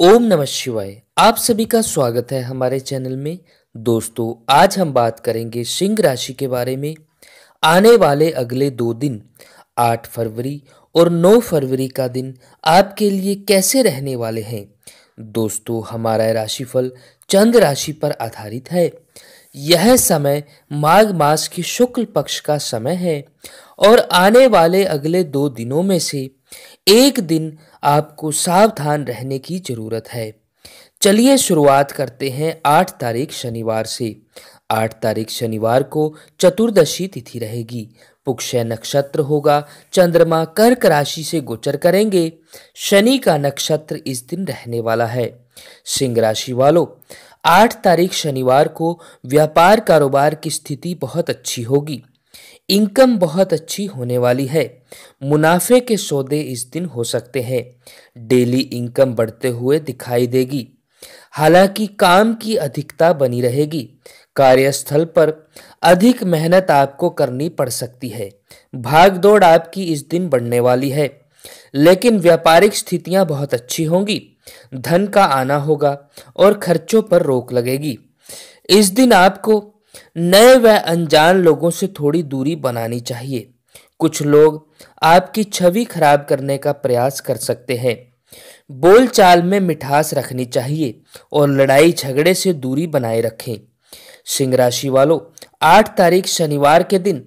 ओम नमः शिवाय आप सभी का स्वागत है हमारे चैनल में दोस्तों आज हम बात करेंगे सिंह राशि के बारे में आने वाले अगले दो दिन 8 फरवरी और 9 फरवरी का दिन आपके लिए कैसे रहने वाले हैं दोस्तों हमारा राशिफल चंद्र राशि पर आधारित है यह समय माघ मास की शुक्ल पक्ष का समय है और आने वाले अगले दो दिनों में से एक दिन आपको सावधान रहने की जरूरत है चलिए शुरुआत करते हैं आठ तारीख शनिवार से आठ तारीख शनिवार को चतुर्दशी तिथि रहेगी पुक्षय नक्षत्र होगा चंद्रमा कर्क राशि से गोचर करेंगे शनि का नक्षत्र इस दिन रहने वाला है सिंह राशि वालों आठ तारीख शनिवार को व्यापार कारोबार की स्थिति बहुत अच्छी होगी इनकम बहुत अच्छी होने वाली है मुनाफे के सौदे इस दिन हो सकते हैं डेली इनकम बढ़ते हुए दिखाई देगी हालांकि काम की अधिकता बनी रहेगी कार्यस्थल पर अधिक मेहनत आपको करनी पड़ सकती है भागदौड़ आपकी इस दिन बढ़ने वाली है लेकिन व्यापारिक स्थितियां बहुत अच्छी होंगी धन का आना होगा और खर्चों पर रोक लगेगी इस दिन आपको नए व अनजान लोगों से थोड़ी दूरी बनानी चाहिए कुछ लोग आपकी छवि खराब करने का प्रयास कर सकते हैं बोलचाल में मिठास रखनी चाहिए और लड़ाई झगड़े से दूरी बनाए रखें सिंह राशि वालों आठ तारीख शनिवार के दिन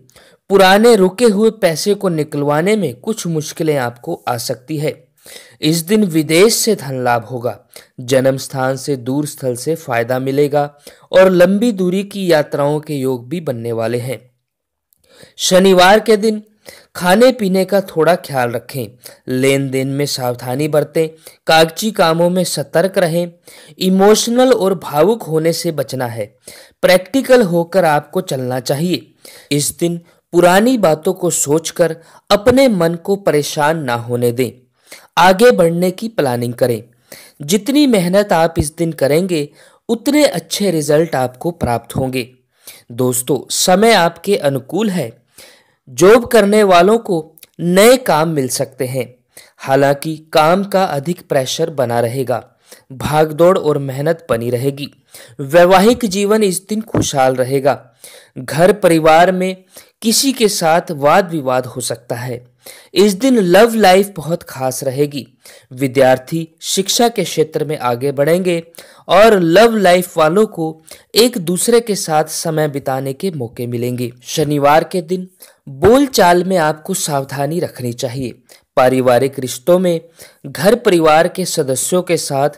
पुराने रुके हुए पैसे को निकलवाने में कुछ मुश्किलें आपको आ सकती है इस दिन विदेश से धन लाभ होगा जन्म स्थान से दूर स्थल से फायदा मिलेगा और लंबी दूरी की यात्राओं के योग भी बनने वाले हैं शनिवार के दिन खाने पीने का थोड़ा ख्याल रखें लेन देन में सावधानी बरतें कागजी कामों में सतर्क रहें इमोशनल और भावुक होने से बचना है प्रैक्टिकल होकर आपको चलना चाहिए इस दिन पुरानी बातों को सोचकर अपने मन को परेशान ना होने दें आगे बढ़ने की प्लानिंग करें जितनी मेहनत आप इस दिन करेंगे उतने अच्छे रिजल्ट आपको प्राप्त होंगे दोस्तों समय आपके अनुकूल है जॉब करने वालों को नए काम मिल सकते हैं हालांकि काम का अधिक प्रेशर बना रहेगा भागदौड़ और मेहनत बनी रहेगी वैवाहिक जीवन इस दिन खुशहाल रहेगा घर परिवार में किसी के साथ वाद विवाद हो सकता है इस दिन लव लाइफ बहुत खास रहेगी विद्यार्थी शिक्षा के क्षेत्र में आगे बढ़ेंगे और लव लाइफ वालों को एक दूसरे के साथ समय बिताने के मौके मिलेंगे शनिवार के दिन बोलचाल में आपको सावधानी रखनी चाहिए पारिवारिक रिश्तों में घर परिवार के सदस्यों के साथ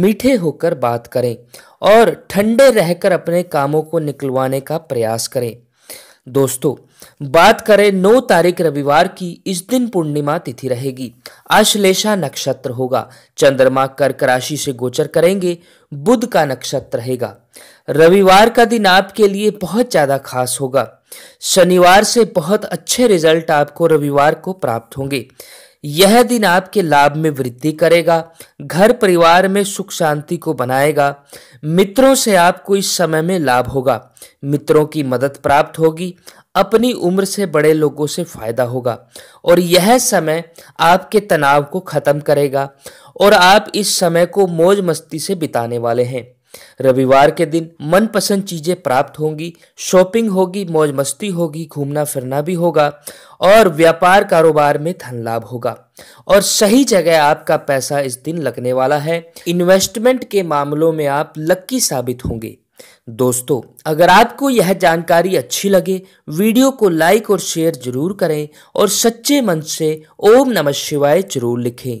मीठे होकर बात करें और ठंडे रहकर अपने कामों को निकलवाने का प्रयास करें दोस्तों बात करें 9 तारीख रविवार की इस दिन पूर्णिमा तिथि रहेगी अश्लेषा नक्षत्र होगा चंद्रमा कर्क राशि से गोचर करेंगे बुध का नक्षत्र रहेगा रविवार का दिन आपके लिए बहुत ज़्यादा खास होगा शनिवार से बहुत अच्छे रिजल्ट आपको रविवार को प्राप्त होंगे यह दिन आपके लाभ में वृद्धि करेगा घर परिवार में सुख शांति को बनाएगा मित्रों से आपको इस समय में लाभ होगा मित्रों की मदद प्राप्त होगी अपनी उम्र से बड़े लोगों से फायदा होगा और यह समय आपके तनाव को खत्म करेगा और आप इस समय को मौज मस्ती से बिताने वाले हैं रविवार के दिन मनपसंद चीज़ें प्राप्त होंगी शॉपिंग होगी मौज मस्ती होगी घूमना फिरना भी होगा और व्यापार कारोबार में धन लाभ होगा और सही जगह आपका पैसा इस दिन लगने वाला है इन्वेस्टमेंट के मामलों में आप लक्की साबित होंगे दोस्तों अगर आपको यह जानकारी अच्छी लगे वीडियो को लाइक और शेयर जरूर करें और सच्चे मन से ओम नमः शिवाय जरूर लिखें